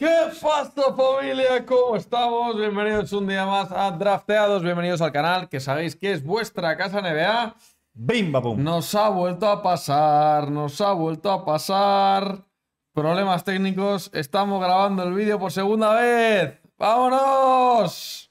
¿Qué pasa familia? ¿Cómo estamos? Bienvenidos un día más a Drafteados, bienvenidos al canal que sabéis que es vuestra casa NBA. Bim, Nos ha vuelto a pasar, nos ha vuelto a pasar. Problemas técnicos, estamos grabando el vídeo por segunda vez. ¡Vámonos!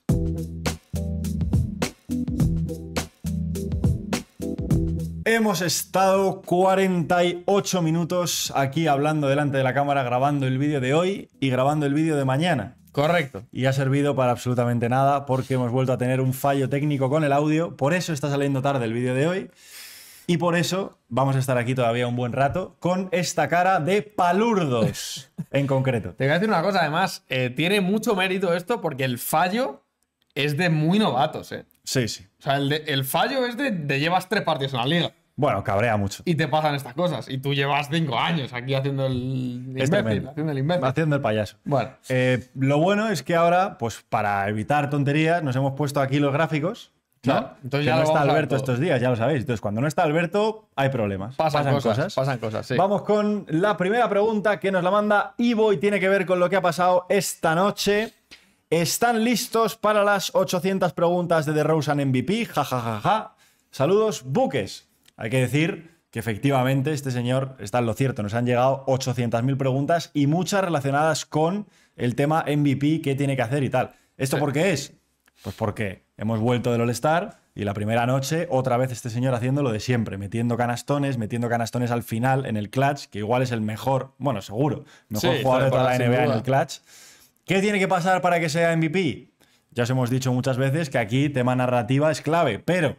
Hemos estado 48 minutos aquí hablando delante de la cámara, grabando el vídeo de hoy y grabando el vídeo de mañana. Correcto. Y ha servido para absolutamente nada porque hemos vuelto a tener un fallo técnico con el audio. Por eso está saliendo tarde el vídeo de hoy. Y por eso vamos a estar aquí todavía un buen rato con esta cara de palurdos en concreto. Te voy a decir una cosa, además, eh, tiene mucho mérito esto porque el fallo es de muy novatos, ¿eh? Sí, sí. O sea, el, fallo es de, de llevas tres partidos en la liga. Bueno, cabrea mucho. Y te pasan estas cosas. Y tú llevas cinco años aquí haciendo el haciendo el payaso. Bueno. Eh, lo bueno es que ahora, pues para evitar tonterías, nos hemos puesto aquí los gráficos. ¿no? que ya no está Alberto estos días, ya lo sabéis. Entonces, cuando no está Alberto, hay problemas. Pasan, cosas, Pasan cosas, sí. Vamos con la primera pregunta que nos la manda Ivo y tiene que ver con lo que ha pasado esta noche. ¿Están listos para las 800 preguntas de The Rosen MVP? Ja, ja, Saludos, buques. Hay que decir que efectivamente este señor está en lo cierto. Nos han llegado 800.000 preguntas y muchas relacionadas con el tema MVP, qué tiene que hacer y tal. ¿Esto por qué es? Pues porque hemos vuelto del All-Star y la primera noche otra vez este señor haciendo lo de siempre, metiendo canastones, metiendo canastones al final en el clutch, que igual es el mejor, bueno, seguro, mejor jugador de toda la NBA en el clutch. ¿Qué tiene que pasar para que sea MVP? Ya os hemos dicho muchas veces que aquí tema narrativa es clave, pero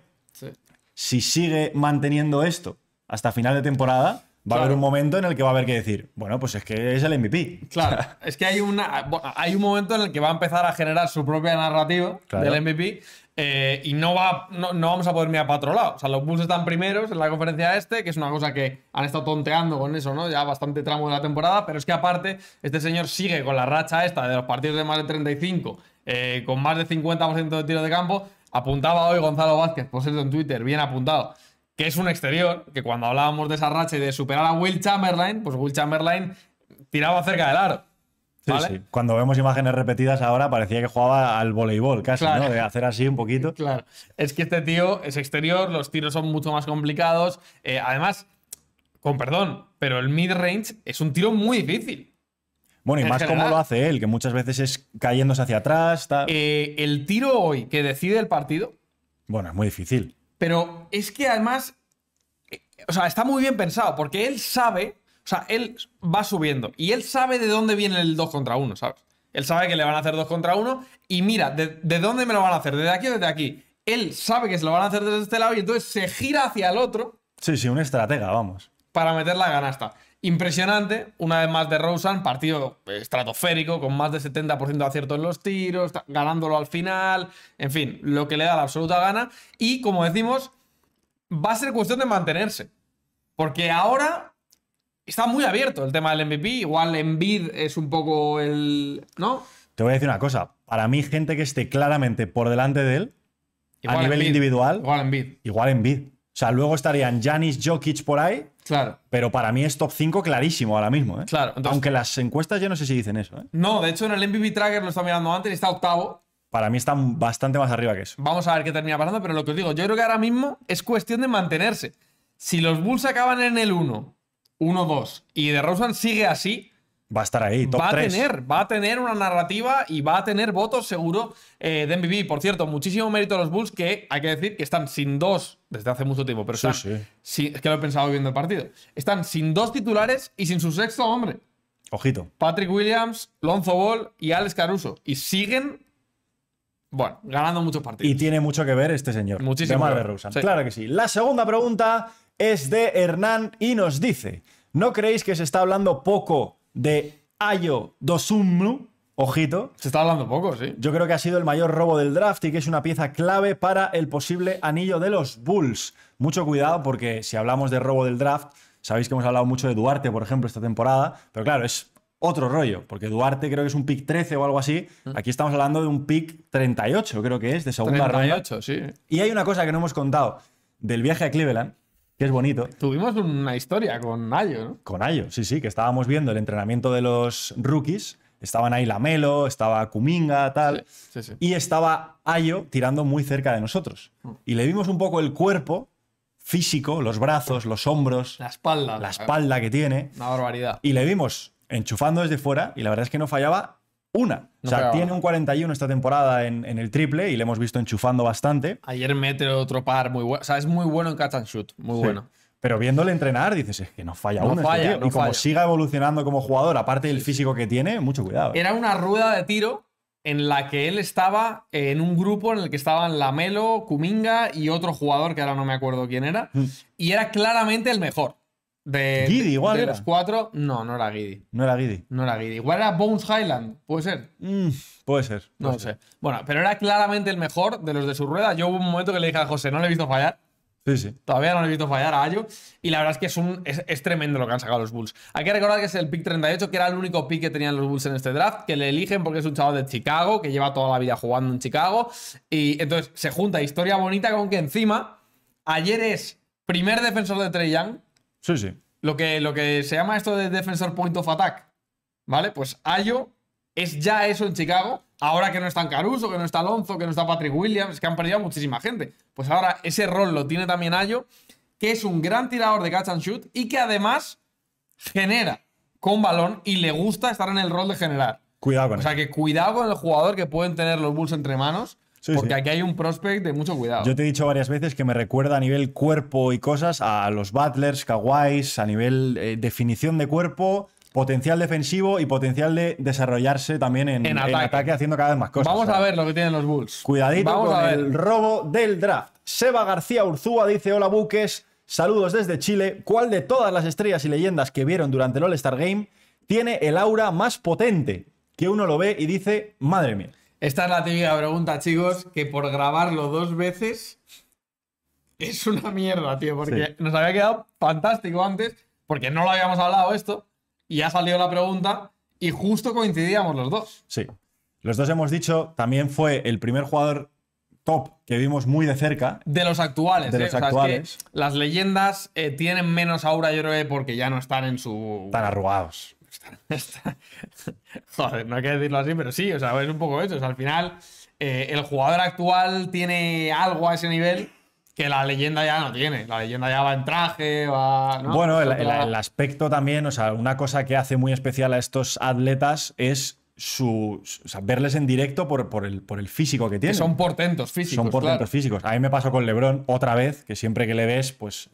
si sigue manteniendo esto hasta final de temporada, va a haber un momento en el que va a haber que decir, bueno, pues es que es el MVP. Claro, es que hay, una, hay un momento en el que va a empezar a generar su propia narrativa del MVP eh, y no, va, no, vamos a poder mirar para O sea, los Bulls están primeros en la conferencia este, que es una cosa que han estado tonteando con eso, ¿no? Ya bastante tramo de la temporada, pero es que aparte, este señor sigue con la racha esta de los partidos de más de 35, eh, con más de 50% de tiros de campo, Apuntaba hoy Gonzalo Vázquez, por ser en Twitter, bien apuntado, que es un exterior, que cuando hablábamos de esa racha y de superar a Will Chamberlain, pues Will Chamberlain tiraba cerca del aro. Sí, sí. Cuando vemos imágenes repetidas ahora, parecía que jugaba al voleibol casi, ¿no? De hacer así un poquito. Claro. Es que este tío es exterior, los tiros son mucho más complicados. Eh, además, con perdón, pero el mid-range es un tiro muy difícil. Bueno, y más como lo hace él, que muchas veces es cayéndose hacia atrás. Tal. Eh, el tiro hoy que decide el partido. Bueno, es muy difícil. Pero es que además. Eh, o sea, está muy bien pensado, porque él sabe. O sea, él va subiendo. Y él sabe de dónde viene el 2 contra 1, ¿sabes? Él sabe que le van a hacer 2 contra 1. Y mira, de, dónde me lo van a hacer? ¿Desde aquí o desde aquí? Él sabe que se lo van a hacer desde este lado y entonces se gira hacia el otro. Sí, sí, un estratega, vamos. Para meter la ganasta. Impresionante, una vez más de Rosen, partido estratosférico, con más de 70% de acierto en los tiros, ganándolo al final, en fin, lo que le da la absoluta gana. Y como decimos, va a ser cuestión de mantenerse. Porque ahora está muy abierto el tema del MVP. Igual en bid es un poco el. ¿No? Te voy a decir una cosa. Para mí, gente que esté claramente por delante de él, a nivel individual. Igual en Igual o sea, luego estarían Janis, Jokic por ahí. Claro. Pero para mí es top 5 clarísimo ahora mismo, ¿eh? Claro. Aunque las encuestas yo no sé si dicen eso, ¿eh? No, de hecho en el MVP Tracker lo está mirando antes y está octavo. Para mí están bastante más arriba que eso. Vamos a ver qué termina pasando, pero lo que os digo, yo creo que ahora mismo es cuestión de mantenerse. Si los Bulls acaban en el 1, 1-2 y One sigue así, va a estar ahí. Top va a tener, va a tener una narrativa y va a tener votos seguro eh, de MVP. Por cierto, muchísimo mérito a los Bulls que hay que decir que están sin dos desde hace mucho tiempo, pero sí, es que lo he pensado viendo el partido. Están sin dos titulares y sin su sexto hombre. Ojito. Patrick Williams, Lonzo Ball y Alex Caruso. Y siguen bueno, ganando muchos partidos. Y tiene mucho que ver este señor. Muchísimo. De Claro que sí. La segunda pregunta es de Hernán y nos dice: ¿No creéis que se está hablando poco de Ayo dosumlu ojito. Se está hablando poco, sí. Yo creo que ha sido el mayor robo del draft y que es una pieza clave para el posible anillo de los Bulls. Mucho cuidado porque si hablamos de robo del draft, sabéis que hemos hablado mucho de Duarte, por ejemplo, esta temporada, pero claro, es otro rollo, porque Duarte creo que es un pick 13 o algo así. Mm. Aquí estamos hablando de un pick 38, creo que es, de segunda ronda. 38, sí. Y hay una cosa que no hemos contado del viaje a Cleveland, que es bonito. Tuvimos una historia con Ayo, ¿no? Con Ayo, sí, sí, que estábamos viendo el entrenamiento de los rookies. Estaban ahí Lamelo, estaba Kuminga, tal. Y estaba Ayo tirando muy cerca de nosotros. Mm. Y le vimos un poco el cuerpo físico, los brazos, los hombros. La espalda. La espalda que tiene. Una barbaridad. Y le vimos enchufando desde fuera y la verdad es que no fallaba una. o sea, tiene un 41 esta temporada en, el triple y le hemos visto enchufando bastante. Ayer mete otro par muy bueno. O sea, es muy bueno en catch and shoot, muy bueno. Pero viéndole entrenar, dices, es que no falla uno este y como siga evolucionando como jugador, aparte del físico que tiene, mucho cuidado. ¿eh? Era una rueda de tiro en la que él estaba en un grupo en el que estaban Lamelo, Kuminga y otro jugador que ahora no me acuerdo quién era. Mm. Y era claramente el mejor. De, igual. era. los cuatro, no, no era Giddy. No era Giddy. No Igual era Bones Highland, puede ser. Mm, puede ser. no sé. Bueno, pero era claramente el mejor de los de su rueda. Yo hubo un momento que le dije a José, no le he visto fallar. Sí, sí. Todavía no le he visto fallar a Ayo. Y la verdad es que es, un, es, tremendo lo que han sacado los Bulls. Hay que recordar que es el pick 38, que era el único pick que tenían los Bulls en este draft, que le eligen porque es un chaval de Chicago, que lleva toda la vida jugando en Chicago. Y entonces se junta historia bonita con que encima ayer es primer defensor de Trey Young Sí, sí. Lo que, lo que se llama esto de Defensor Point of Attack. ¿Vale? Pues Ayo es ya eso en Chicago. Ahora que no están Caruso, que no está Alonso, que no está Patrick Williams, que han perdido muchísima gente. Pues ahora ese rol lo tiene también Ayo, que es un gran tirador de catch and shoot y que además genera con balón y le gusta estar en el rol de generar. Cuidado con O sea, que cuidado con el jugador que pueden tener los Bulls entre manos porque aquí hay un prospect de mucho cuidado. Yo te he dicho varias veces que me recuerda a nivel cuerpo y cosas a los Butlers, Kawais, a nivel eh, definición de cuerpo, potencial defensivo y potencial de desarrollarse también en, ataque. haciendo cada vez más cosas. Vamos a ver lo que tienen los Bulls. Cuidadito con el robo del draft. Seba García Urzúa dice: Hola, buques. Saludos desde Chile. ¿Cuál de todas las estrellas y leyendas que vieron durante el All-Star Game tiene el aura más potente? Que uno lo ve y dice, madre mía. Esta es la típica pregunta, chicos, que por grabarlo dos veces es una mierda, tío, porque nos había quedado fantástico antes, porque no lo habíamos hablado esto, y ha salido la pregunta y justo coincidíamos los dos. Sí. Los dos hemos dicho, también fue el primer jugador top que vimos muy de cerca. De los actuales. De eh, los actuales. las leyendas eh, tienen menos aura, yo creo, porque ya no están en su. Están arrugados. no hay que decirlo así, pero sí, o sea, es un poco eso. O al final, eh, el jugador actual tiene algo a ese nivel que la leyenda ya no tiene. La leyenda ya va en traje, va. Bueno, el, aspecto también, o sea, una cosa que hace muy especial a estos atletas es. Su, o sea, verles en directo por, el, por el físico que tienen. son portentos físicos. Son portentos físicos. A mí me pasó con Lebron otra vez, que siempre que le ves, pues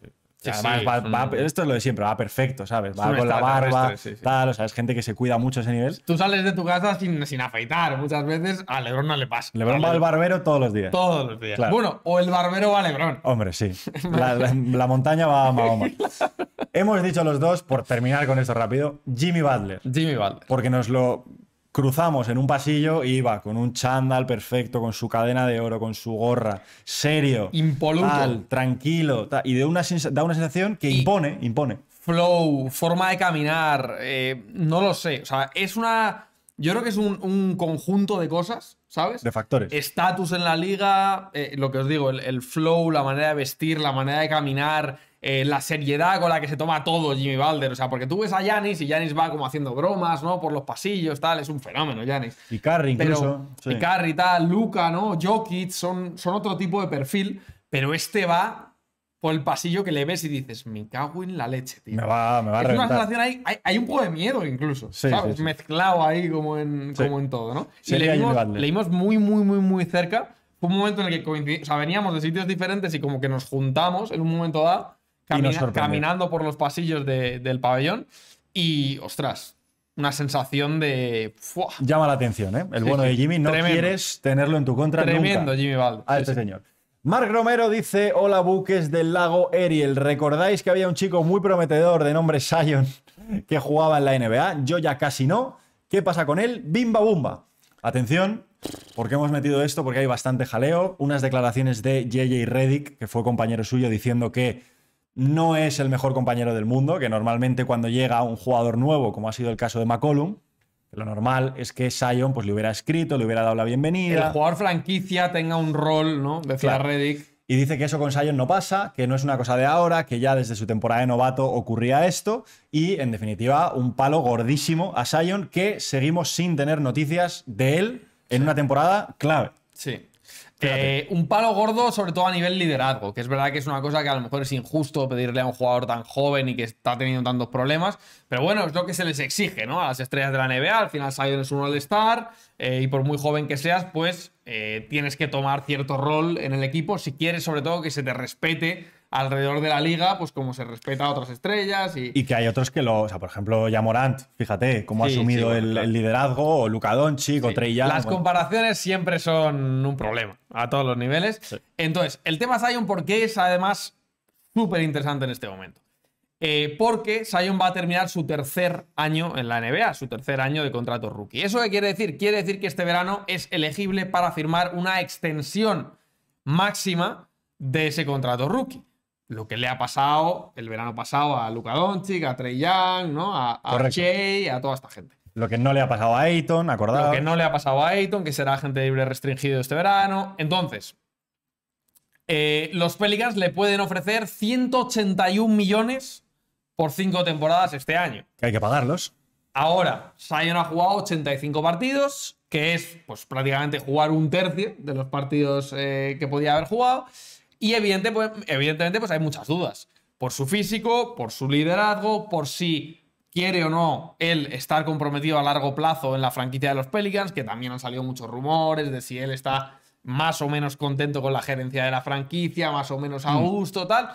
Mm. esto es lo de siempre, va perfecto, ¿sabes? Va con la barba, tal, o sea, es gente que se cuida mucho ese nivel. Tú sales de tu casa sin, afeitar muchas veces, a Lebron no le pasa. Lebron va al barbero todos los días. Todos los días. Bueno, o el barbero va a Lebron. Hombre, sí. La, montaña va a Mahoma. Hemos dicho los dos, por terminar con esto rápido, Jimmy Butler. Jimmy Butler. Porque nos lo Cruzamos en un pasillo y iba con un chándal perfecto, con su cadena de oro, con su gorra, serio, impoluto, tranquilo, y de una da una sensación que impone, impone. Flow, forma de caminar, eh, no lo sé. O sea, es una. Yo creo que es un, conjunto de cosas, ¿sabes? De factores. Estatus en la liga, eh, lo que os digo, el flow, la manera de vestir, la manera de caminar, eh, la seriedad con la que se toma todo Jimmy Balder. O sea, porque tú ves a Yanis y Yanis va como haciendo bromas, ¿no? Por los pasillos, tal. Es un fenómeno, Yanis. Y Carry incluso. Y tal, Luca, ¿no? Jokic, son, son otro tipo de perfil. Pero este va por el pasillo que le ves y dices, me cago en la leche, tío. Me va, me va es a una ahí, hay, un poco de miedo incluso, sí, ¿sabes? Mezclado ahí como en, como en todo, ¿no? Sí, leímos, muy, muy, muy, muy cerca. Fue un momento en el que o sea, veníamos de sitios diferentes y como que nos juntamos en un momento dado caminando por los pasillos del pabellón y, ostras, una sensación de. Llama la atención, ¿eh? El bueno de Jimmy, no quieres tenerlo en tu contra. Tremendo, Jimmy Baldo. A este señor. Mark Romero dice: Hola, buques del lago Ariel. ¿Recordáis que había un chico muy prometedor de nombre Sion que jugaba en la NBA? Yo ya casi no. ¿Qué pasa con él? Bimba Bumba. Atención, porque hemos metido esto? Porque hay bastante jaleo. Unas declaraciones de JJ Reddick, que fue compañero suyo, diciendo que no es el mejor compañero del mundo, que normalmente cuando llega un jugador nuevo, como ha sido el caso de McCollum, lo normal es que Sion pues, le hubiera escrito, le hubiera dado la bienvenida. El jugador franquicia tenga un rol, ¿no? De Reddick. Y dice que eso con Sion no pasa, que no es una cosa de ahora, que ya desde su temporada de novato ocurría esto. Y en definitiva, un palo gordísimo a Sion que seguimos sin tener noticias de él en una temporada clave. Sí. Eh, un palo gordo, sobre todo a nivel liderazgo, que es verdad que es una cosa que a lo mejor es injusto pedirle a un jugador tan joven y que está teniendo tantos problemas, pero bueno, es lo que se les exige, ¿no? A las estrellas de la NBA, al final Sion es un All-Star, eh, y por muy joven que seas, pues eh, tienes que tomar cierto rol en el equipo si quieres, sobre todo, que se te respete alrededor de la liga, pues como se respeta a otras estrellas. Y, y que hay otros que lo. O sea, por ejemplo, ya Morant, fíjate cómo ha asumido el, liderazgo, o Luca Doncic, o Trey Young, Las comparaciones siempre son un problema a todos los niveles. Entonces, el tema Zion, ¿por qué es además súper interesante en este momento? Eh, porque Sion va a terminar su tercer año en la NBA, su tercer año de contrato rookie. ¿Eso qué quiere decir? Quiere decir que este verano es elegible para firmar una extensión máxima de ese contrato rookie lo que le ha pasado el verano pasado a Luka Doncic, a Trey Young, ¿no? a, a a toda esta gente. Lo que no le ha pasado a Ayton, acordado. Lo que no le ha pasado a Ayton, que será gente libre restringido este verano. Entonces, eh, los Pelicans le pueden ofrecer 181 millones por cinco temporadas este año. Que hay que pagarlos. Ahora, Sion ha jugado 85 partidos, que es pues, prácticamente jugar un tercio de los partidos eh, que podía haber jugado. Y pues, evidentemente, pues hay muchas dudas. Por su físico, por su liderazgo, por si quiere o no él estar comprometido a largo plazo en la franquicia de los Pelicans, que también han salido muchos rumores de si él está más o menos contento con la gerencia de la franquicia, más o menos a mm. gusto, tal.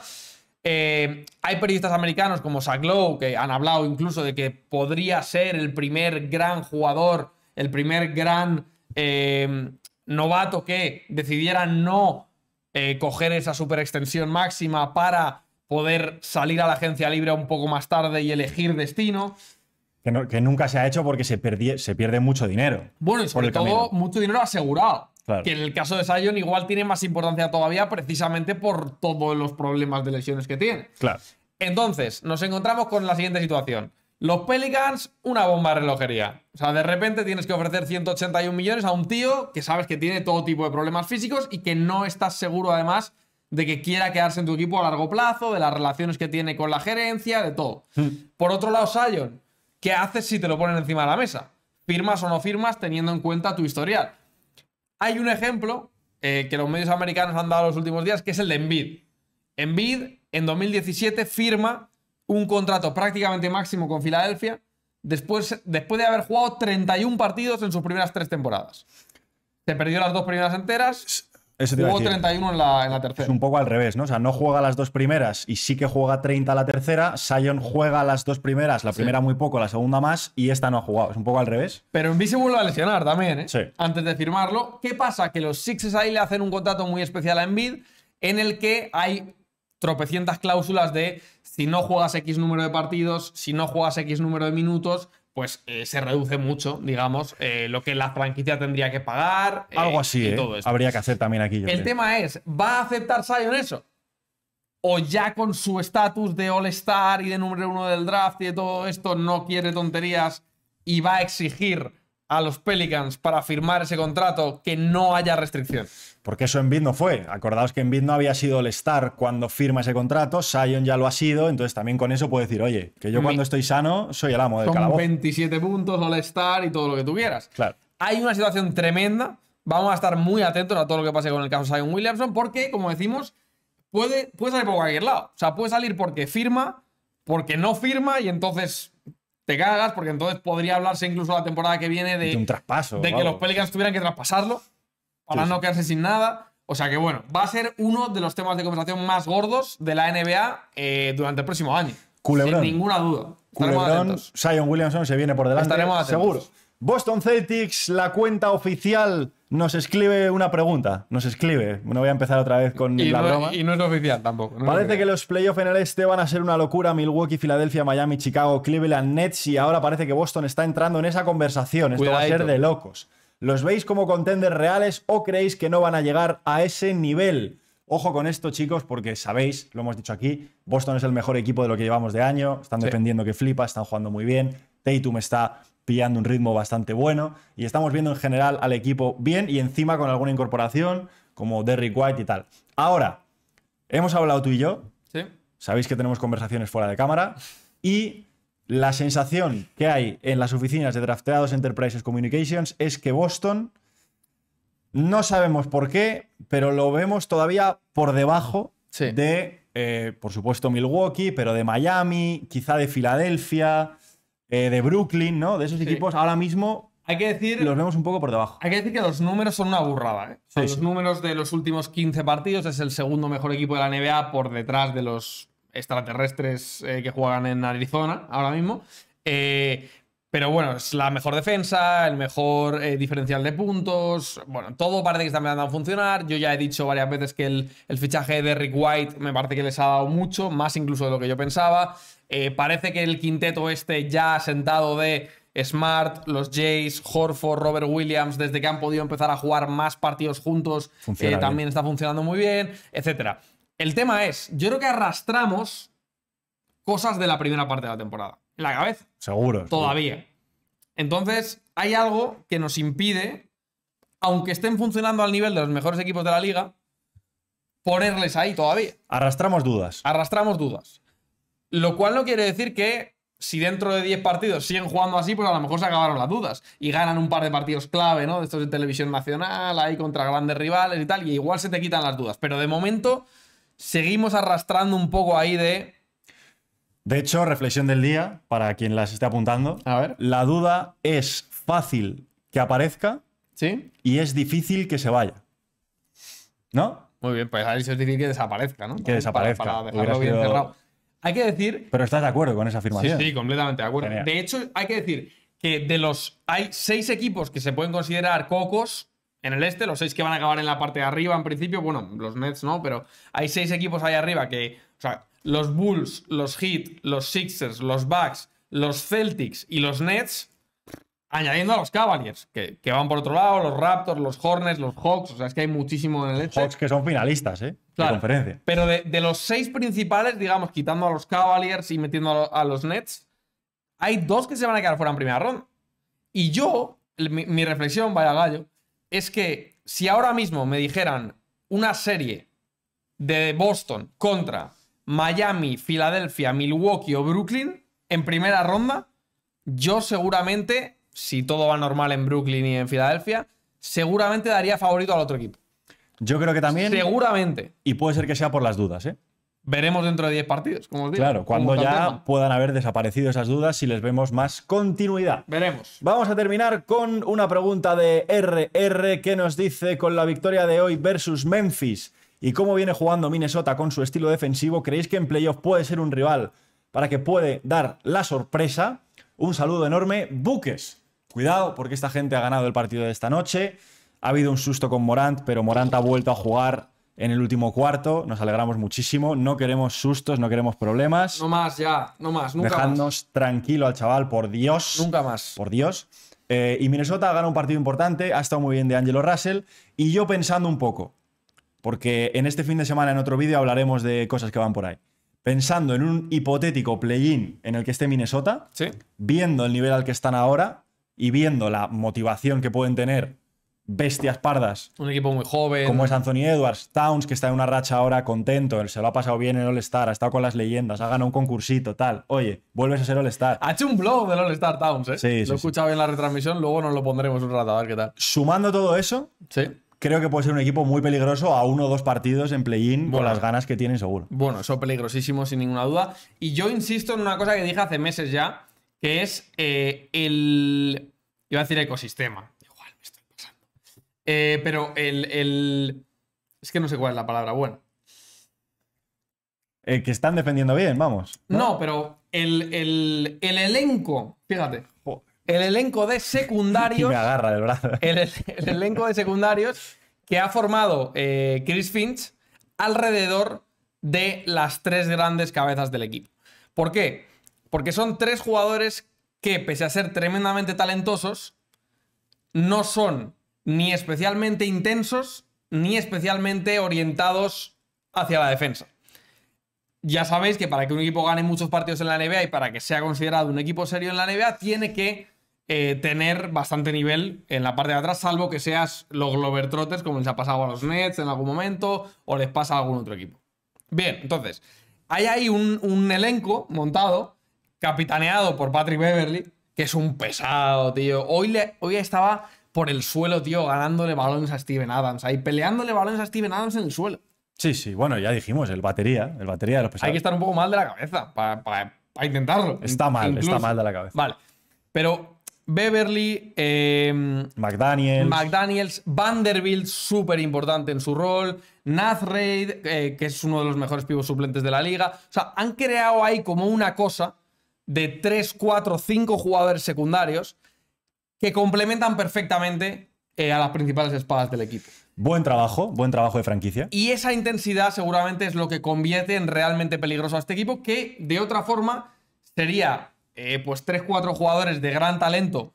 Eh, hay periodistas americanos como Zach Lowe que han hablado incluso de que podría ser el primer gran jugador, el primer gran eh, novato que decidiera no eh, coger esa super extensión máxima para poder salir a la agencia libre un poco más tarde y elegir destino. Que, nunca se ha hecho porque se, se pierde mucho dinero. Bueno, sobre todo mucho dinero asegurado. Que en el caso de Sion igual tiene más importancia todavía precisamente por todos los problemas de lesiones que tiene. Claro. Entonces, nos encontramos con la siguiente situación. Los Pelicans, una bomba de relojería. O sea, de repente tienes que ofrecer 181 millones a un tío que sabes que tiene todo tipo de problemas físicos y que no estás seguro además de que quiera quedarse en tu equipo a largo plazo, de las relaciones que tiene con la gerencia, de todo. Hmm. Por otro lado, Sion, ¿qué haces si te lo ponen encima de la mesa? ¿Firmas o no firmas teniendo en cuenta tu historial? Hay un ejemplo eh, que los medios americanos han dado los últimos días, que es el de Envid. Envid, en 2017 firma un contrato prácticamente máximo con Filadelfia después, después de haber jugado 31 partidos en sus primeras tres temporadas. Se perdió las dos primeras enteras. jugó 31 en la, tercera. Es un poco al revés, ¿no? O sea, no juega las dos primeras y sí que juega 30 la tercera. Sion juega las dos primeras, la primera muy poco, la segunda más, y esta no ha jugado. Es un poco al revés. Pero en se vuelve a lesionar también, ¿eh? Sí. Antes de firmarlo. ¿Qué pasa? Que los Sixes ahí le hacen un contrato muy especial a Embiid, en el que hay tropecientas cláusulas de si no juegas X número de partidos, si no juegas X número de minutos, pues eh, se reduce mucho, digamos, eh, lo que la franquicia tendría que pagar. Eh, Algo así, todo habría que hacer también aquí. el tema es, ¿va a aceptar en eso? ¿O ya con su estatus de All-Star y de número uno del draft y de todo esto no quiere tonterías y va a exigir a los Pelicans para firmar ese contrato que no haya restricción? Porque eso en Bid no fue. Acordaos que en Bid no había sido el star cuando firma ese contrato. Sion ya lo ha sido. Entonces también con eso puedo decir, oye, que yo cuando estoy sano soy el amo del Son Con 27 puntos, all star y todo lo que tuvieras Claro. Hay una situación tremenda. Vamos a estar muy atentos a todo lo que pase con el caso Sion Williamson. Porque, como decimos, puede, puede salir por cualquier lado. O sea, puede salir porque firma, porque no firma y entonces te cagas. Porque entonces podría hablarse incluso la temporada que viene de, un traspaso. De que los Pelicans tuvieran que traspasarlo para no quedarse sin nada. O sea que bueno, va a ser uno de los temas de conversación más gordos de la NBA eh, durante el próximo año. Sin ninguna duda. Culebrón, Sion Williamson se viene por delante. Estaremos seguros. Boston Celtics, la cuenta oficial, nos escribe una pregunta. Nos escribe. No voy a empezar otra vez con la broma. Y no es oficial tampoco. parece que los playoffs en el este van a ser una locura. Milwaukee, Filadelfia, Miami, Chicago, Cleveland, Nets. Y ahora parece que Boston está entrando en esa conversación. Esto va a ser de locos. ¿Los veis como contenders reales o creéis que no van a llegar a ese nivel? Ojo con esto, chicos, porque sabéis, lo hemos dicho aquí, Boston es el mejor equipo de lo que llevamos de año, están defendiendo que flipa, están jugando muy bien, Tatum está pillando un ritmo bastante bueno y estamos viendo en general al equipo bien y encima con alguna incorporación como Derrick White y tal. Ahora, hemos hablado tú y yo, sí. sabéis que tenemos conversaciones fuera de cámara y la sensación que hay en las oficinas de Drafteados Enterprises Communications es que Boston, no sabemos por qué, pero lo vemos todavía por debajo de, eh, por supuesto, Milwaukee, pero de Miami, quizá de Filadelfia, eh, de Brooklyn, ¿no? De esos equipos ahora mismo hay que decir. Los vemos un poco por debajo. Hay que decir que los números son una burrada. ¿eh? los números de los últimos 15 partidos es el segundo mejor equipo de la NBA por detrás de los extraterrestres eh, que juegan en Arizona ahora mismo. Eh, pero bueno, es la mejor defensa, el mejor eh, diferencial de puntos. Bueno, todo parece que está empezando a funcionar. Yo ya he dicho varias veces que el, fichaje de Rick White me parece que les ha dado mucho, más incluso de lo que yo pensaba. parece que el quinteto este ya sentado de Smart, los Jays, Horford, Robert Williams, desde que han podido empezar a jugar más partidos juntos, también está funcionando muy bien, etcétera. El tema es, yo creo que arrastramos cosas de la primera parte de la temporada. En la cabeza. Seguro. Todavía. Entonces, hay algo que nos impide, aunque estén funcionando al nivel de los mejores equipos de la liga, ponerles ahí todavía. Arrastramos dudas. Arrastramos dudas. Lo cual no quiere decir que si dentro de 10 partidos siguen jugando así, pues a lo mejor se acabaron las dudas. Y ganan un par de partidos clave, ¿no? De estos de televisión nacional, ahí contra grandes rivales y tal, y igual se te quitan las dudas. Pero de momento seguimos arrastrando un poco ahí de... De hecho, reflexión del día, para quien las esté apuntando. A ver. La duda es fácil que aparezca y es difícil que se vaya. ¿No? Muy bien, pues ahí es difícil que desaparezca, ¿no? Que desaparezca. Para, dejarlo bien cerrado. Hay que decir. Pero estás de acuerdo con esa afirmación. Sí, sí completamente de acuerdo. De hecho, hay que decir que de los. Hay seis equipos que se pueden considerar cocos en el este, los seis que van a acabar en la parte de arriba en principio, bueno, los Nets no, pero hay seis equipos ahí arriba que, o sea, los Bulls, los Heat, los Sixers, los Bucks, los Celtics y los Nets, añadiendo a los Cavaliers, que, van por otro lado, los Raptors, los Hornets, los Hawks, o sea, es que hay muchísimo en el este Hawks que son finalistas, ¿eh? Claro, de conferencia. Pero de, los seis principales, digamos, quitando a los Cavaliers y metiendo a, los Nets, hay dos que se van a quedar fuera en primera ronda. Y yo, mi reflexión, vaya gallo, es que si ahora mismo me dijeran una serie de Boston contra Miami, Filadelfia, Milwaukee o Brooklyn en primera ronda, yo seguramente, si todo va normal en Brooklyn y en Filadelfia, seguramente daría favorito al otro equipo. Yo creo que también. Seguramente. Y puede ser que sea por las dudas, ¿eh? veremos dentro de 10 partidos, como os digo. Claro, cuando ya puedan haber desaparecido esas dudas y les vemos más continuidad. Veremos. Vamos a terminar con una pregunta de RR que nos dice con la victoria de hoy versus Memphis y cómo viene jugando Minnesota con su estilo defensivo, ¿creéis que en playoff puede ser un rival para que puede dar la sorpresa? Un saludo enorme, Buques. Cuidado, porque esta gente ha ganado el partido de esta noche. Ha habido un susto con Morant, pero Morant ha vuelto a jugar en el último cuarto. Nos alegramos muchísimo. No queremos sustos, no queremos problemas. No más, ya, no más, nunca más. tranquilo al chaval, por Dios. Nunca más. Por Dios. Eh, y Minnesota gana un partido importante, ha estado muy bien de Angelo Russell. Y yo pensando un poco, porque en este fin de semana, en otro vídeo, hablaremos de cosas que van por ahí. Pensando en un hipotético play-in en el que esté Minnesota, viendo el nivel al que están ahora y viendo la motivación que pueden tener bestias pardas. Un equipo muy joven. Como es Anthony Edwards, Towns, que está en una racha ahora contento, se lo ha pasado bien en All-Star, ha estado con las leyendas, ha ganado un concursito, tal. Oye, vuelves a ser All-Star. Ha hecho un blog del All-Star Towns, ¿eh? Lo he escuchado en la retransmisión, luego nos lo pondremos un rato, a ver qué tal. Sumando todo eso, sí creo que puede ser un equipo muy peligroso a uno o dos partidos en play-in con las ganas que tienen seguro. Bueno, eso peligrosísimo sin ninguna duda. Y yo insisto en una cosa que dije hace meses ya, que es eh, el... Iba a decir ecosistema. Eh, pero el, Es que no sé cuál es la palabra Bueno. Eh, que están defendiendo bien, vamos. No, pero el, elenco, fíjate. El elenco de secundarios. me agarra del brazo. El, elenco de secundarios que ha formado eh, Chris Finch alrededor de las tres grandes cabezas del equipo. ¿Por qué? Porque son tres jugadores que, pese a ser tremendamente talentosos, no son ni especialmente intensos, ni especialmente orientados hacia la defensa. Ya sabéis que para que un equipo gane muchos partidos en la NBA y para que sea considerado un equipo serio en la NBA, tiene que eh, tener bastante nivel en la parte de atrás, salvo que seas los Globetrotters, como les ha pasado a los Nets en algún momento, o les pasa a algún otro equipo. Bien, entonces, hay ahí un, elenco montado, capitaneado por Patrick Beverly, que es un pesado, tío. Hoy, le, hoy estaba por el suelo, tío, ganándole balones a Steven Adams, ahí peleándole balones a Steven Adams en el suelo. Sí, sí, bueno, ya dijimos, el batería, el batería de los pesados. Hay que estar un poco mal de la cabeza para intentarlo. Está mal, está mal de la cabeza. Vale, pero Beverly, em, McDaniels. McDaniels, Vanderbilt, súper importante en su rol, Nath Reid, eh, que es uno de los mejores pivos suplentes de la liga. O sea, han creado ahí como una cosa de 3, 4, 5 jugadores secundarios que complementan perfectamente eh, a las principales espadas del equipo. Buen trabajo, buen trabajo de franquicia. Y esa intensidad seguramente es lo que convierte en realmente peligroso a este equipo, que de otra forma sería eh, pues 3-4 jugadores de gran talento,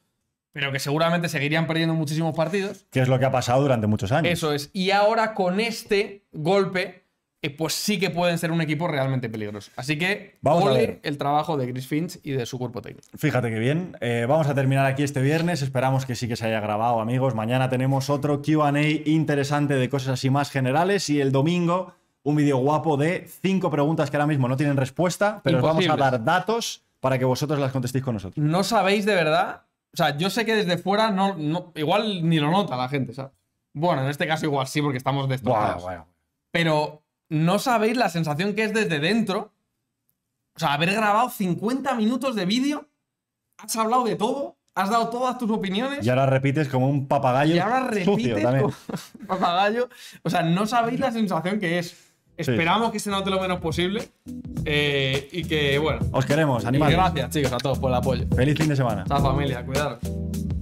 pero que seguramente seguirían perdiendo muchísimos partidos. Que es lo que ha pasado durante muchos años. Eso es. Y ahora con este golpe eh, pues sí que pueden ser un equipo realmente peligroso. Así que vamos el trabajo de Chris Finch y de su cuerpo técnico. Fíjate que bien. Eh, vamos a terminar aquí este viernes. Esperamos que sí que se haya grabado, amigos. Mañana tenemos otro QA interesante de cosas así más generales. Y el domingo, un vídeo guapo de cinco preguntas que ahora mismo no tienen respuesta, pero os vamos a dar datos para que vosotros las contestéis con nosotros. No sabéis de verdad. O sea, yo sé que desde fuera no, igual ni lo nota la gente, Bueno, en este caso igual sí, porque estamos destrozados. Pero no sabéis la sensación que es desde dentro. O sea, haber grabado 50 minutos de vídeo, has hablado de todo, has dado todas tus opiniones. Y ahora repites como un papagayo. Y ahora repites Como papagayo. O sea, no sabéis la sensación que es. Esperamos que se note lo menos posible. Eh, y que, bueno. Os queremos, animales. gracias, chicos, a todos por el apoyo. Feliz fin de semana. Chao, familia, cuidar.